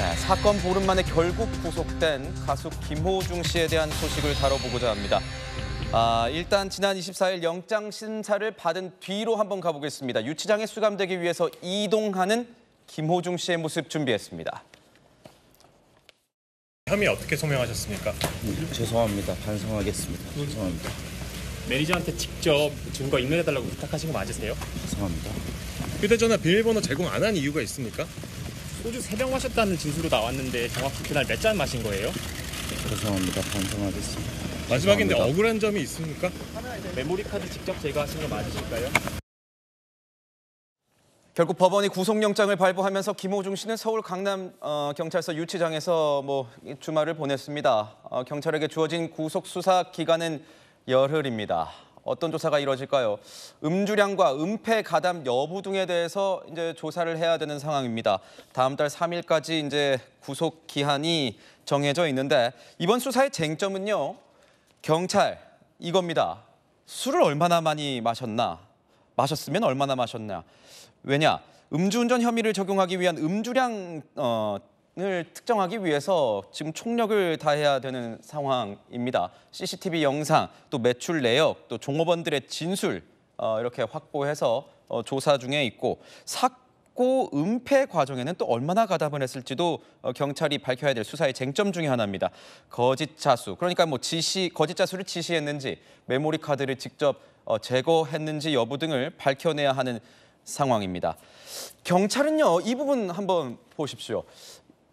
네, 사건 보름 만에 결국 구속된 가수 김호중 씨에 대한 소식을 다뤄보고자 합니다. 아, 일단 지난 24일 영장 심사를 받은 뒤로 한번 가보겠습니다. 유치장에 수감되기 위해서 이동하는 김호중 씨의 모습 준비했습니다. 혐의 어떻게 소명하셨습니까? 죄송합니다. 반성하겠습니다. 죄송합니다. 매니저한테 직접 증거 인멸해달라고 부탁하신 거 맞으세요? 죄송합니다. 휴대전화 비밀번호 제공 안 한 이유가 있습니까? 소주 3병 마셨다는 진술로 나왔는데 정확히 그날 몇 잔 마신 거예요? 죄송합니다. 반성하겠습니다. 마지막인데 억울한 점이 있습니까? 메모리 카드 직접 제거하신 거 맞으실까요? 결국 법원이 구속영장을 발부하면서 김호중 씨는 서울 강남 어, 경찰서 유치장에서 뭐 주말을 보냈습니다. 어, 경찰에게 주어진 구속 수사 기간은 열흘입니다. 어떤 조사가 이루어질까요? 음주량과 은폐 가담 여부 등에 대해서 이제 조사를 해야 되는 상황입니다. 다음 달 3일까지 이제 구속 기한이 정해져 있는데 이번 수사의 쟁점은요. 경찰 이겁니다. 술을 얼마나 많이 마셨나? 마셨으면 얼마나 마셨냐? 왜냐? 음주운전 혐의를 적용하기 위한 음주량 어, 을 특정하기 위해서 지금 총력을 다해야 되는 상황입니다. CCTV 영상, 또 매출 내역, 또 종업원들의 진술 어, 이렇게 확보해서 어, 조사 중에 있고 사고 은폐 과정에는 또 얼마나 가담을 했을지도 어, 경찰이 밝혀야 될 수사의 쟁점 중의 하나입니다. 거짓 자수, 그러니까 뭐 지시, 거짓 자수를 지시했는지 메모리 카드를 직접 어, 제거했는지 여부 등을 밝혀내야 하는 상황입니다. 경찰은요, 이 부분 한번 보십시오.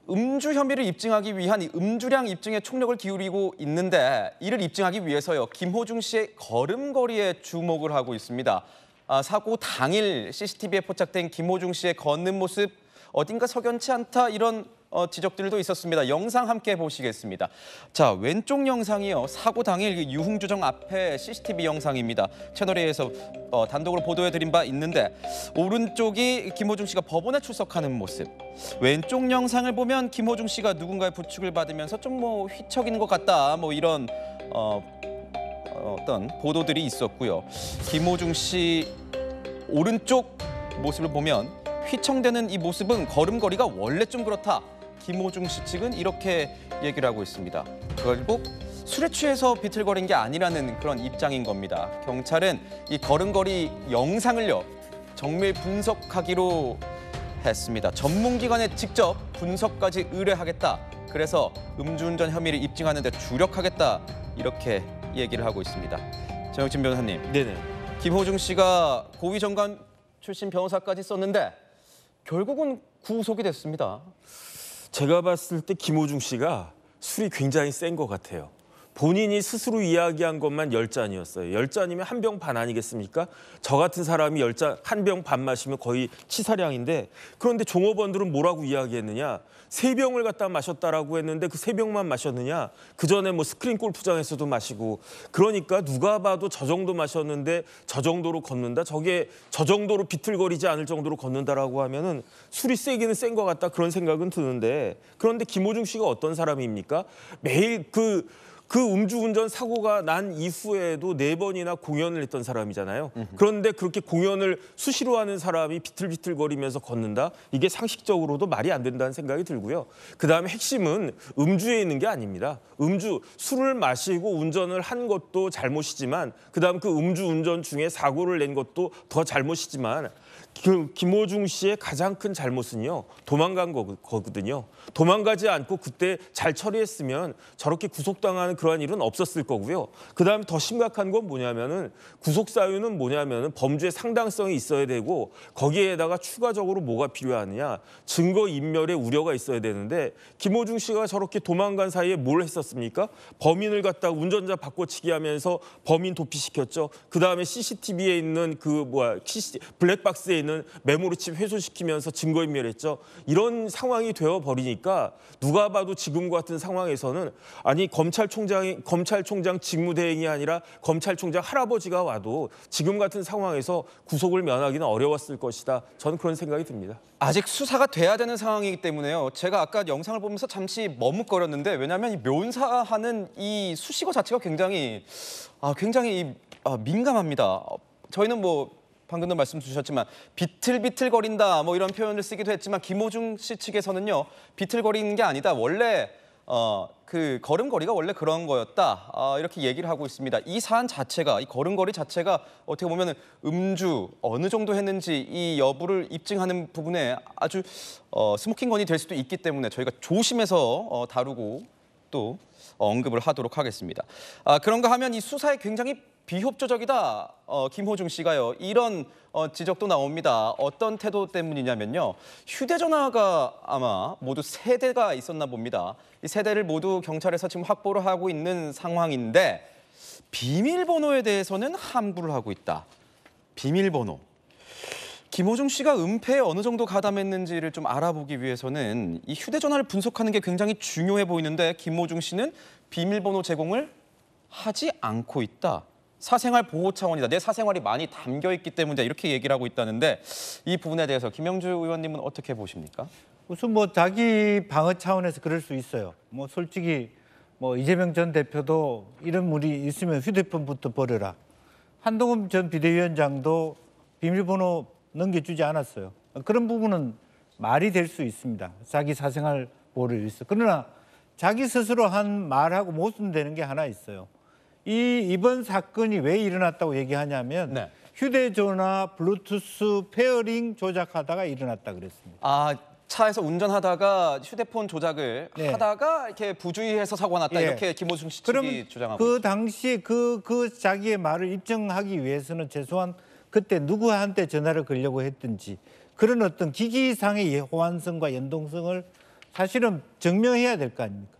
음주 혐의를 입증하기 위한 음주량 입증에 총력을 기울이고 있는데 이를 입증하기 위해서요 김호중 씨의 걸음걸이에 주목을 하고 있습니다. 아, 사고 당일 CCTV에 포착된 김호중 씨의 걷는 모습 어딘가 석연치 않다 이런 어, 지적들도 있었습니다. 영상 함께 보시겠습니다. 자, 왼쪽 영상이요. 사고 당일 유흥주정 앞에 CCTV 영상입니다. 채널A에서 어, 단독으로 보도해드린 바 있는데 오른쪽이 김호중 씨가 법원에 출석하는 모습. 왼쪽 영상을 보면 김호중 씨가 누군가의 부축을 받으면서 좀 뭐 휘청이는 것 같다. 뭐 이런 어, 어, 어떤 보도들이 있었고요. 김호중 씨 오른쪽 모습을 보면 휘청대는 이 모습은 걸음걸이가 원래 좀 그렇다. 김호중 씨 측은 이렇게 얘기를 하고 있습니다. 결국 술에 취해서 비틀거린 게 아니라는 그런 입장인 겁니다. 경찰은 이 걸음걸이 영상을요 정밀 분석하기로 했습니다. 전문기관에 직접 분석까지 의뢰하겠다. 그래서 음주운전 혐의를 입증하는 데 주력하겠다. 이렇게 얘기를 하고 있습니다. 정영진 변호사님. 네네. 김호중 씨가 고위 정관 출신 변호사까지 썼는데 결국은 구속이 됐습니다. 제가 봤을 때 김호중 씨가 술이 굉장히 센 것 같아요. 본인이 스스로 이야기한 것만 열잔이었어요열잔이면 한 병 반 아니겠습니까? 저 같은 사람이 열잔한 병 반 마시면 거의 치사량인데 그런데 종업원들은 뭐라고 이야기했느냐? 세 병을 갖다 마셨다라고 했는데 그 세 병만 마셨느냐? 그 전에 뭐 스크린 골프장에서도 마시고 그러니까 누가 봐도 저 정도 마셨는데 저 정도로 걷는다? 저게 저 정도로 비틀거리지 않을 정도로 걷는다라고 하면은 술이 세기는 센것 같다 그런 생각은 드는데 그런데 김호중 씨가 어떤 사람입니까? 매일 그그 음주운전 사고가 난 이후에도 네 번이나 공연을 했던 사람이잖아요. 그런데 그렇게 공연을 수시로 하는 사람이 비틀비틀거리면서 걷는다? 이게 상식적으로도 말이 안 된다는 생각이 들고요. 그다음에 핵심은 음주에 있는 게 아닙니다. 음주, 술을 마시고 운전을 한 것도 잘못이지만 그다음 그 음주 운전 중에 사고를 낸 것도 더 잘못이지만 그 김호중 씨의 가장 큰 잘못은요 도망간 거거든요. 도망가지 않고 그때 잘 처리했으면 저렇게 구속당하는 그러한 일은 없었을 거고요. 그다음에 더 심각한 건 뭐냐면은 구속 사유는 뭐냐면은 범죄 상당성이 있어야 되고 거기에다가 추가적으로 뭐가 필요하느냐 증거 인멸의 우려가 있어야 되는데 김호중 씨가 저렇게 도망간 사이에 뭘 했었습니까? 범인을 갖다 운전자 바꿔치기 하면서 범인 도피시켰죠. 그다음에 CCTV에 있는 그 뭐야 블랙박스에 있는 메모리칩 훼손시키면서 증거 인멸했죠. 이런 상황이 되어 버리니까 누가 봐도 지금 같은 상황에서는 아니 검찰총 검찰총장이 검찰총장 직무대행이 아니라 검찰총장 할아버지가 와도 지금 같은 상황에서 구속을 면하기는 어려웠을 것이다. 저는 그런 생각이 듭니다. 아직 수사가 돼야 되는 상황이기 때문에요. 제가 아까 영상을 보면서 잠시 머뭇거렸는데 왜냐하면 이 묘사하는 이 수식어 자체가 굉장히 아 굉장히 아, 민감합니다. 저희는 뭐 방금도 말씀 주셨지만 비틀비틀거린다 뭐 이런 표현을 쓰기도 했지만 김호중 씨 측에서는요 비틀거리는 게 아니다 원래 어, 그 걸음걸이가 원래 그런 거였다 아, 이렇게 얘기를 하고 있습니다. 이 사안 자체가 이 걸음걸이 자체가 어떻게 보면 음주 어느 정도 했는지 이 여부를 입증하는 부분에 아주 어, 스모킹건이 될 수도 있기 때문에 저희가 조심해서 어, 다루고 또 언급을 하도록 하겠습니다. 아, 그런가 하면 이 수사에 굉장히 비협조적이다 어, 김호중 씨가요 이런 어, 지적도 나옵니다. 어떤 태도 때문이냐면요 휴대전화가 아마 모두 세 대가 있었나 봅니다. 이세 대를 모두 경찰에서 지금 확보를 하고 있는 상황인데 비밀번호에 대해서는 함부를 하고 있다. 비밀번호. 김호중 씨가 은폐에 어느 정도 가담했는지를 좀 알아보기 위해서는 이 휴대전화를 분석하는 게 굉장히 중요해 보이는데 김호중 씨는 비밀번호 제공을 하지 않고 있다. 사생활 보호 차원이다. 내 사생활이 많이 담겨 있기 때문이다. 이렇게 얘기를 하고 있다는데 이 부분에 대해서 김영주 의원님은 어떻게 보십니까? 무슨 뭐 자기 방어 차원에서 그럴 수 있어요. 뭐 솔직히 뭐 이재명 전 대표도 이런 물이 있으면 휴대폰부터 버려라. 한동훈 전 비대위원장도 비밀번호 넘겨주지 않았어요. 그런 부분은 말이 될 수 있습니다. 자기 사생활 보호를 위해서. 그러나 자기 스스로 한 말하고 모순되는 게 하나 있어요. 이 이번 사건이 왜 일어났다고 얘기하냐면 네. 휴대전화 블루투스 페어링 조작하다가 일어났다 그랬습니다. 아 차에서 운전하다가 휴대폰 조작을 네. 하다가 이렇게 부주의해서 사고 났다 예. 이렇게 김호중 씨 측이 주장하고 그 당시 그그 그 자기의 말을 입증하기 위해서는 최소한 그때 누구한테 전화를 걸려고 했든지 그런 어떤 기기상의 호환성과 연동성을 사실은 증명해야 될 거 아닙니까?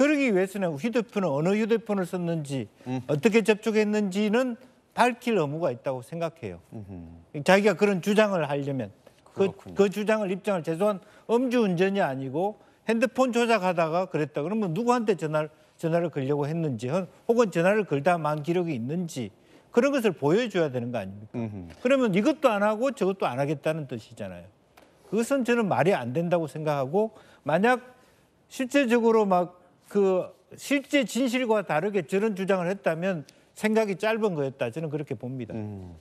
그러기 위해서는 휴대폰은 어느 휴대폰을 썼는지 음. 어떻게 접촉했는지는 밝힐 의무가 있다고 생각해요. 음흠. 자기가 그런 주장을 하려면 그, 그, 주장을 입장을 죄송한 음주운전이 아니고 핸드폰 조작하다가 그랬다 그러면 누구한테 전화를, 전화를 걸려고 했는지 혹은 전화를 걸다만 기록이 있는지 그런 것을 보여줘야 되는 거 아닙니까? 음흠. 그러면 이것도 안 하고 저것도 안 하겠다는 뜻이잖아요. 그것은 저는 말이 안 된다고 생각하고 만약 실제적으로 막그 실제 진실과 다르게 저런 주장을 했다면 생각이 짧은 거였다. 저는 그렇게 봅니다. 음.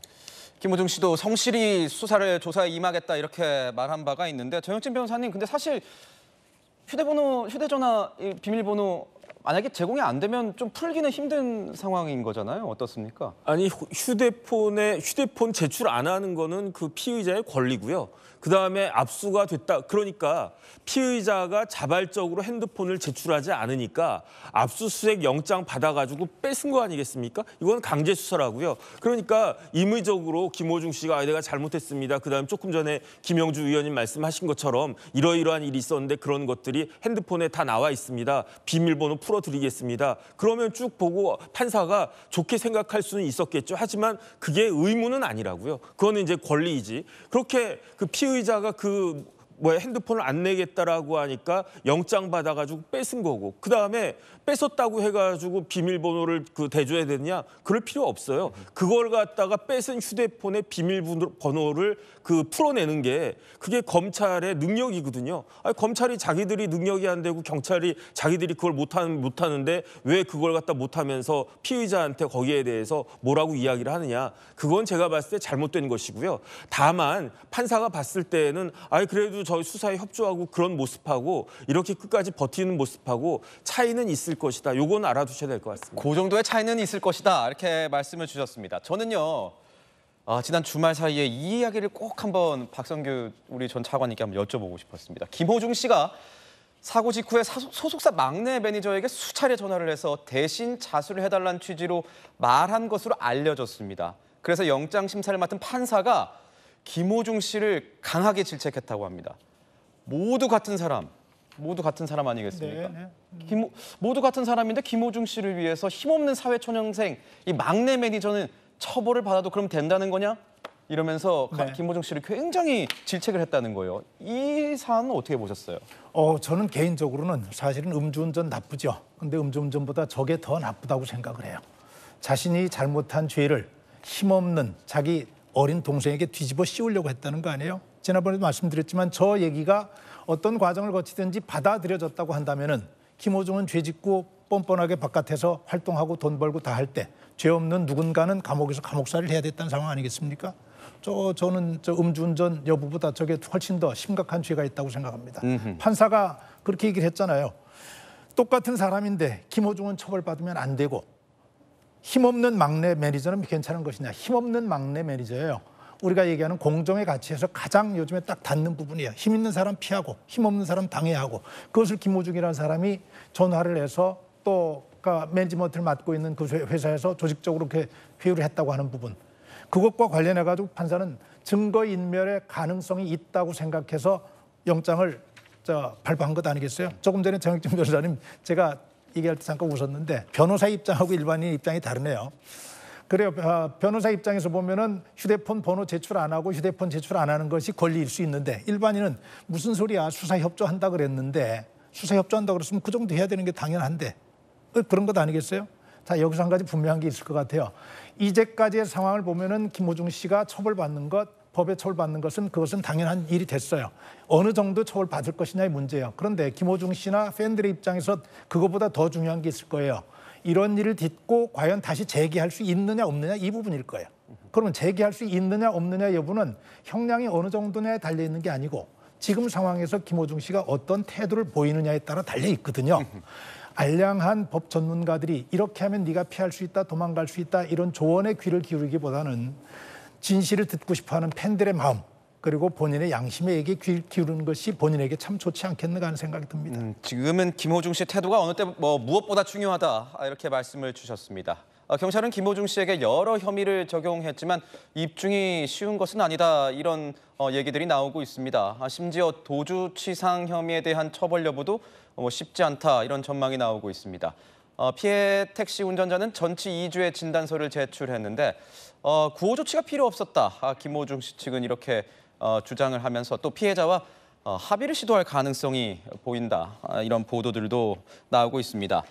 김호중 씨도 성실히 수사를 조사에 임하겠다 이렇게 말한 바가 있는데 정영진 변호사님 근데 사실 휴대번호 휴대전화 비밀번호 만약에 제공이 안 되면 좀 풀기는 힘든 상황인 거잖아요. 어떻습니까? 아니 휴대폰에 휴대폰 제출 안 하는 거는 그 피의자의 권리고요. 그다음에 압수가 됐다. 그러니까 피의자가 자발적으로 핸드폰을 제출하지 않으니까 압수수색 영장 받아가지고 뺏은 거 아니겠습니까? 이건 강제 수사라고요. 그러니까 임의적으로 김호중 씨가 아, 내가 잘못했습니다. 그다음 조금 전에 김영주 의원님 말씀하신 것처럼 이러이러한 일이 있었는데 그런 것들이 핸드폰에 다 나와 있습니다. 비밀번호 풀어드리겠습니다. 그러면 쭉 보고 판사가 좋게 생각할 수는 있었겠죠. 하지만 그게 의무는 아니라고요. 그거는 이제 권리이지. 그렇게 그 피의 피의자가 그 뭐야 핸드폰을 안 내겠다라고 하니까 영장 받아가지고 뺏은 거고 그 다음에 뺏었다고 해가지고 비밀번호를 그 대줘야 되느냐 그럴 필요 없어요. 그걸 갖다가 뺏은 휴대폰의 비밀번호를 그 풀어내는 게 그게 검찰의 능력이거든요. 아니, 검찰이 자기들이 능력이 안 되고 경찰이 자기들이 그걸 못하는 못하는데 왜 그걸 갖다 못하면서 피의자한테 거기에 대해서 뭐라고 이야기를 하느냐 그건 제가 봤을 때 잘못된 것이고요. 다만 판사가 봤을 때는 아니 그래도 저희 수사에 협조하고 그런 모습하고 이렇게 끝까지 버티는 모습하고 차이는 있을. 것이다. 요건 알아두셔야 될 것 같습니다. 그 정도의 차이는 있을 것이다. 이렇게 말씀을 주셨습니다. 저는요. 아, 지난 주말 사이에 이 이야기를 꼭 한번 박성규 우리 전 차관님께 한번 여쭤보고 싶었습니다. 김호중 씨가 사고 직후에 소속사 막내 매니저에게 수차례 전화를 해서 대신 자수를 해달라는 취지로 말한 것으로 알려졌습니다. 그래서 영장 심사를 맡은 판사가 김호중 씨를 강하게 질책했다고 합니다. 모두 같은 사람, 모두 같은 사람 아니겠습니까? 네, 네. 음. 김, 모두 같은 사람인데 김호중 씨를 위해서 힘없는 사회초년생 이 막내 매니저는 처벌을 받아도 그럼 된다는 거냐? 이러면서 네. 김호중 씨를 굉장히 질책을 했다는 거예요. 이 사안은 어떻게 보셨어요? 어, 저는 개인적으로는 사실은 음주운전 나쁘죠. 근데 음주운전보다 저게 더 나쁘다고 생각을 해요. 자신이 잘못한 죄를 힘없는 자기 어린 동생에게 뒤집어 씌우려고 했다는 거 아니에요? 지난번에도 말씀드렸지만 저 얘기가 어떤 과정을 거치든지 받아들여졌다고 한다면은 김호중은 죄짓고 뻔뻔하게 바깥에서 활동하고 돈 벌고 다 할 때 죄 없는 누군가는 감옥에서 감옥살이를 해야 됐다는 상황 아니겠습니까? 저 저는 저 음주운전 여부보다 저게 훨씬 더 심각한 죄가 있다고 생각합니다. 음흠. 판사가 그렇게 얘기를 했잖아요. 똑같은 사람인데 김호중은 처벌받으면 안 되고 힘없는 막내 매니저는 괜찮은 것이냐? 힘없는 막내 매니저예요. 우리가 얘기하는 공정의 가치에서 가장 요즘에 딱 닿는 부분이에요힘 있는 사람 피하고 힘 없는 사람 방해 하고 그것을 김호중이라는 사람이 전화를 해서 또 그러니까 매니지먼트를 맡고 있는 그 회사에서 조직적으로 이렇게 회유를 했다고 하는 부분. 그것과 관련해 가지고 판사는 증거 인멸의 가능성이 있다고 생각해서 영장을 저 발부한 것 아니겠어요? 조금 전에 정익진 변호사님 제가 얘기할 때 잠깐 웃었는데 변호사 입장하고 일반인 입장이 다르네요. 그래요. 아, 변호사 입장에서 보면은 휴대폰 번호 제출 안 하고 휴대폰 제출 안 하는 것이 권리일 수 있는데 일반인은 무슨 소리야 수사 협조한다 그랬는데 수사 협조한다 그랬으면 그 정도 해야 되는 게 당연한데 그, 그런 것 아니겠어요? 자 여기서 한 가지 분명한 게 있을 것 같아요. 이제까지의 상황을 보면은 김호중 씨가 처벌받는 것 법에 처벌받는 것은 그것은 당연한 일이 됐어요. 어느 정도 처벌받을 것이냐의 문제예요. 그런데 김호중 씨나 팬들의 입장에서 그것보다 더 중요한 게 있을 거예요. 이런 일을 딛고 과연 다시 재기할 수 있느냐 없느냐 이 부분일 거예요. 그러면 재기할 수 있느냐 없느냐 여부는 형량이 어느 정도냐에 달려 있는 게 아니고 지금 상황에서 김호중 씨가 어떤 태도를 보이느냐에 따라 달려 있거든요. 알량한 법 전문가들이 이렇게 하면 네가 피할 수 있다, 도망갈 수 있다 이런 조언에 귀를 기울이기보다는 진실을 듣고 싶어하는 팬들의 마음 그리고 본인의 양심에게 귀 기울이는 것이 본인에게 참 좋지 않겠는가 하는 생각이 듭니다. 음, 지금은 김호중 씨 태도가 어느 때 뭐 무엇보다 중요하다 아, 이렇게 말씀을 주셨습니다. 어, 경찰은 김호중 씨에게 여러 혐의를 적용했지만 입증이 쉬운 것은 아니다 이런 어, 얘기들이 나오고 있습니다. 아, 심지어 도주치상 혐의에 대한 처벌 여부도 뭐 쉽지 않다 이런 전망이 나오고 있습니다. 어, 피해 택시 운전자는 전치 2주의 진단서를 제출했는데 구호 조치가 필요 없었다. 아, 김호중 씨 측은 이렇게 어, 주장을 하면서 또 피해자와 어, 합의를 시도할 가능성이 보인다 아, 이런 보도들도 나오고 있습니다.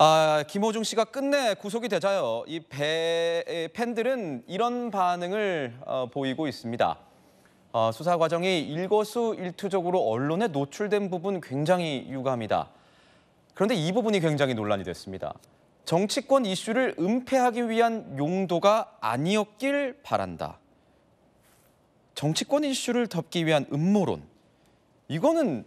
아, 김호중 씨가 끝내 구속이 되자요. 이 배, 팬들은 이런 반응을 어, 보이고 있습니다. 어, 수사 과정이 일거수일투족으로 언론에 노출된 부분 굉장히 유감이다. 그런데 이 부분이 굉장히 논란이 됐습니다. 정치권 이슈를 은폐하기 위한 용도가 아니었길 바란다. 정치권 이슈를 덮기 위한 음모론. 이거는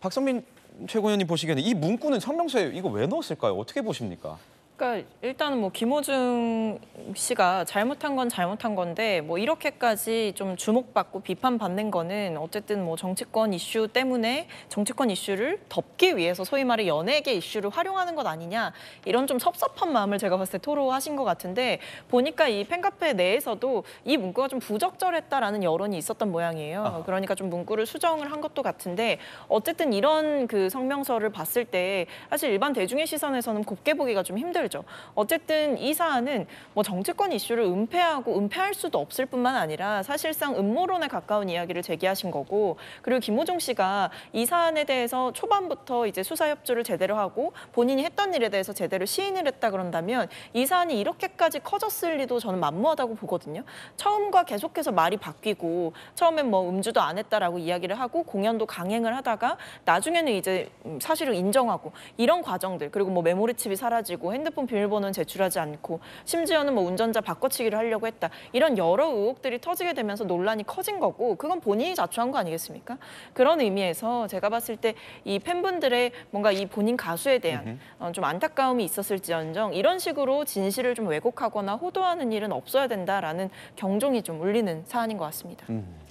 박성민 최고위원님 보시기에는 이 문구는 성명서에 이거 왜 넣었을까요? 어떻게 보십니까? 그러니까 일단 은뭐 김호중 씨가 잘못한 건 잘못한 건데 뭐 이렇게까지 좀 주목받고 비판받는 거는 어쨌든 뭐 정치권 이슈 때문에 정치권 이슈를 덮기 위해서 소위 말해 연예계 이슈를 활용하는 것 아니냐 이런 좀 섭섭한 마음을 제가 봤을 때 토로하신 것 같은데 보니까 이 팬카페 내에서도 이 문구가 좀 부적절했다라는 여론이 있었던 모양이에요. 그러니까 좀 문구를 수정을 한 것도 같은데 어쨌든 이런 그 성명서를 봤을 때 사실 일반 대중의 시선에서는 곱게 보기가 좀 힘들 해야죠. 어쨌든 이 사안은 뭐 정치권 이슈를 은폐하고 은폐할 수도 없을 뿐만 아니라 사실상 음모론에 가까운 이야기를 제기하신 거고 그리고 김호중 씨가 이 사안에 대해서 초반부터 이제 수사 협조를 제대로 하고 본인이 했던 일에 대해서 제대로 시인을 했다 그런다면 이 사안이 이렇게까지 커졌을 리도 저는 만무하다고 보거든요. 처음과 계속해서 말이 바뀌고 처음엔 뭐 음주도 안 했다라고 이야기를 하고 공연도 강행을 하다가 나중에는 이제 음 사실을 인정하고 이런 과정들 그리고 뭐 메모리 칩이 사라지고 핸드폰 핸드폰 비밀번호는 제출하지 않고 심지어는 뭐 운전자 바꿔치기를 하려고 했다. 이런 여러 의혹들이 터지게 되면서 논란이 커진 거고 그건 본인이 자초한 거 아니겠습니까? 그런 의미에서 제가 봤을 때 이 팬분들의 뭔가 이 본인 가수에 대한 어, 좀 안타까움이 있었을지언정 이런 식으로 진실을 좀 왜곡하거나 호도하는 일은 없어야 된다라는 경종이 좀 울리는 사안인 것 같습니다. 음.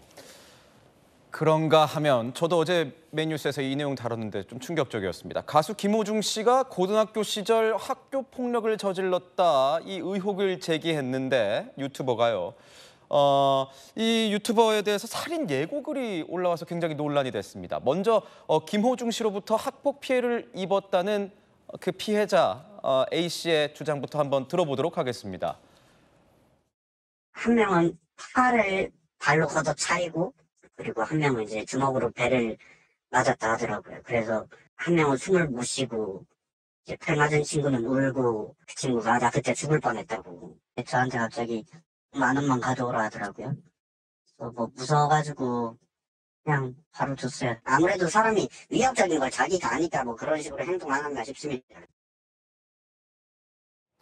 그런가 하면 저도 어제 맨뉴스에서 이 내용 다뤘는데 좀 충격적이었습니다. 가수 김호중 씨가 고등학교 시절 학교 폭력을 저질렀다 이 의혹을 제기했는데 유튜버가요. 어, 이 유튜버에 대해서 살인 예고글이 올라와서 굉장히 논란이 됐습니다. 먼저 어, 김호중 씨로부터 학폭 피해를 입었다는 어, 그 피해자 어, A 씨의 주장부터 한번 들어보도록 하겠습니다. 한 명은 팔을 발로 걷어차이고 그리고 한 명은 이제 주먹으로 배를 맞았다 하더라고요. 그래서 한 명은 숨을 못 쉬고 이제 팔 맞은 친구는 울고 그 친구가 나 그때 죽을 뻔했다고 저한테 갑자기 만 원만 가져오라 하더라고요. 그래서 뭐 무서워가지고 그냥 바로 줬어요. 아무래도 사람이 위협적인 걸 자기가 아니까 뭐 그런 식으로 행동하는가 싶습니다.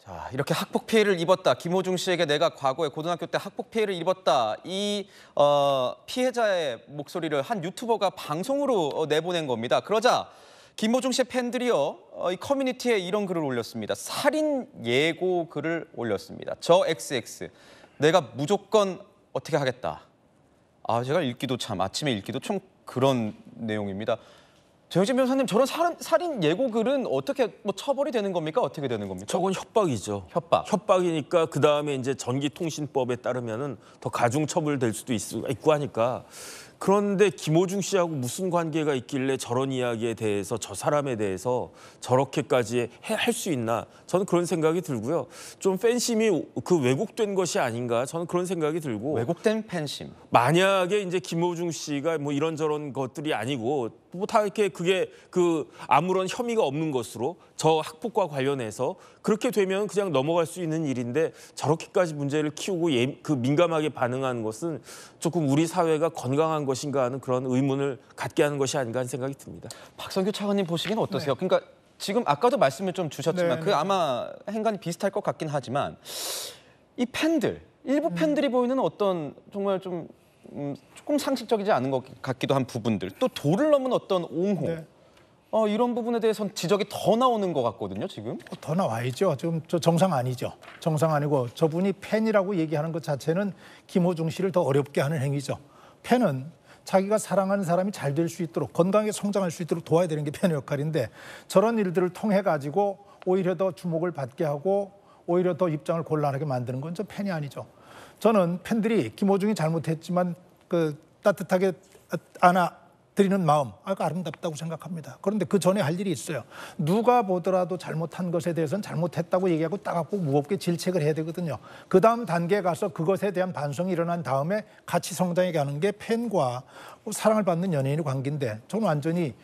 자, 이렇게 학폭 피해를 입었다. 김호중 씨에게 내가 과거에 고등학교 때 학폭 피해를 입었다. 이 어, 피해자의 목소리를 한 유튜버가 방송으로 어, 내보낸 겁니다. 그러자 김호중 씨의 팬들이요. 어, 이 커뮤니티에 이런 글을 올렸습니다. 살인 예고 글을 올렸습니다. 저 XX. 내가 무조건 어떻게 하겠다. 아, 제가 읽기도 참 아침에 읽기도 좀 그런 내용입니다. 정영진 변호사님 저런 살인, 살인 예고 글은 어떻게 뭐 처벌이 되는 겁니까? 어떻게 되는 겁니까? 저건 협박이죠. 협박. 협박이니까 그 다음에 이제 전기통신법에 따르면은 더 가중 처벌될 수도 있, 있고 하니까 그런데 김호중 씨하고 무슨 관계가 있길래 저런 이야기에 대해서 저 사람에 대해서 저렇게까지 할 수 있나 저는 그런 생각이 들고요. 좀 팬심이 그 왜곡된 것이 아닌가 저는 그런 생각이 들고 왜곡된 팬심. 만약에 이제 김호중 씨가 뭐 이런저런 것들이 아니고 뭐 다 이렇게 그게 그 아무런 혐의가 없는 것으로 저 학폭과 관련해서 그렇게 되면 그냥 넘어갈 수 있는 일인데 저렇게까지 문제를 키우고 예, 그 민감하게 반응하는 것은 조금 우리 사회가 건강한 것. 것인가 하는 그런 의문을 갖게 하는 것이 아닌가 하는 생각이 듭니다. 박성규 차관님 보시기는 어떠세요? 네. 그러니까 지금 아까도 말씀을 좀 주셨지만 네, 그 아마 행간이 비슷할 것 같긴 하지만 이 팬들 일부 음. 팬들이 음. 보이는 어떤 정말 좀 음, 조금 상식적이지 않은 것 같기도 한 부분들 또 도를 넘은 어떤 옹호 네. 어, 이런 부분에 대해서는 지적이 더 나오는 것 같거든요, 지금. 어, 더 나와야죠. 지금 저 정상 아니죠. 정상 아니고 저분이 팬이라고 얘기하는 것 자체는 김호중 씨를 더 어렵게 하는 행위죠. 팬은 자기가 사랑하는 사람이 잘 될 수 있도록 건강하게 성장할 수 있도록 도와야 되는 게 편의 역할인데 저런 일들을 통해 가지고 오히려 더 주목을 받게 하고 오히려 더 입장을 곤란하게 만드는 건좀 팬이 아니죠. 저는 팬들이 김호중이 잘못했지만 그 따뜻하게 안아 아, 드리는 마음 아주 아름답다고 생각합니다. 그런데 그 전에 할 일이 있어요. 누가 보더라도 잘못한 것에 대해서는 잘못했다고 얘기하고 따갑고 무겁게 질책을 해야 되거든요. 그 다음 단계에 가서 그것에 대한 반성이 일어난 다음에 같이 성장해 가는 게 팬과 뭐 사랑을 받는 연예인의 관계인데 저는 완전히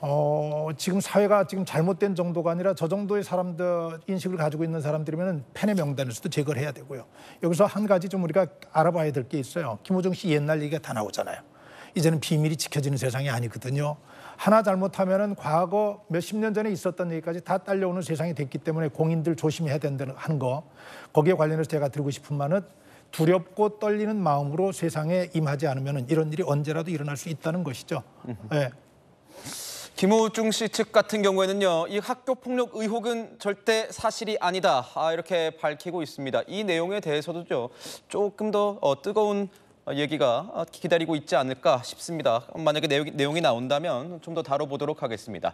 어, 지금 사회가 지금 잘못된 정도가 아니라 저 정도의 사람들 인식을 가지고 있는 사람들이면 팬의 명단에서도 제거를 해야 되고요. 여기서 한 가지 좀 우리가 알아봐야 될 게 있어요. 김호중 씨 옛날 얘기가 다 나오잖아요. 이제는 비밀이 지켜지는 세상이 아니거든요. 하나 잘못하면은 과거 몇 십 년 전에 있었던 얘기까지 다 딸려오는 세상이 됐기 때문에 공인들 조심해야 된다는 거. 거기에 관련해서 제가 드리고 싶은 말은 두렵고 떨리는 마음으로 세상에 임하지 않으면 은 이런 일이 언제라도 일어날 수 있다는 것이죠. 네. 예. 김우중씨 측 같은 경우에는요, 이 학교 폭력 의혹은 절대 사실이 아니다. 아, 이렇게 밝히고 있습니다. 이 내용에 대해서도요, 조금 더 어, 뜨거운 어, 얘기가 어, 기다리고 있지 않을까 싶습니다. 만약에 내용이 나온다면 좀 더 다뤄보도록 하겠습니다.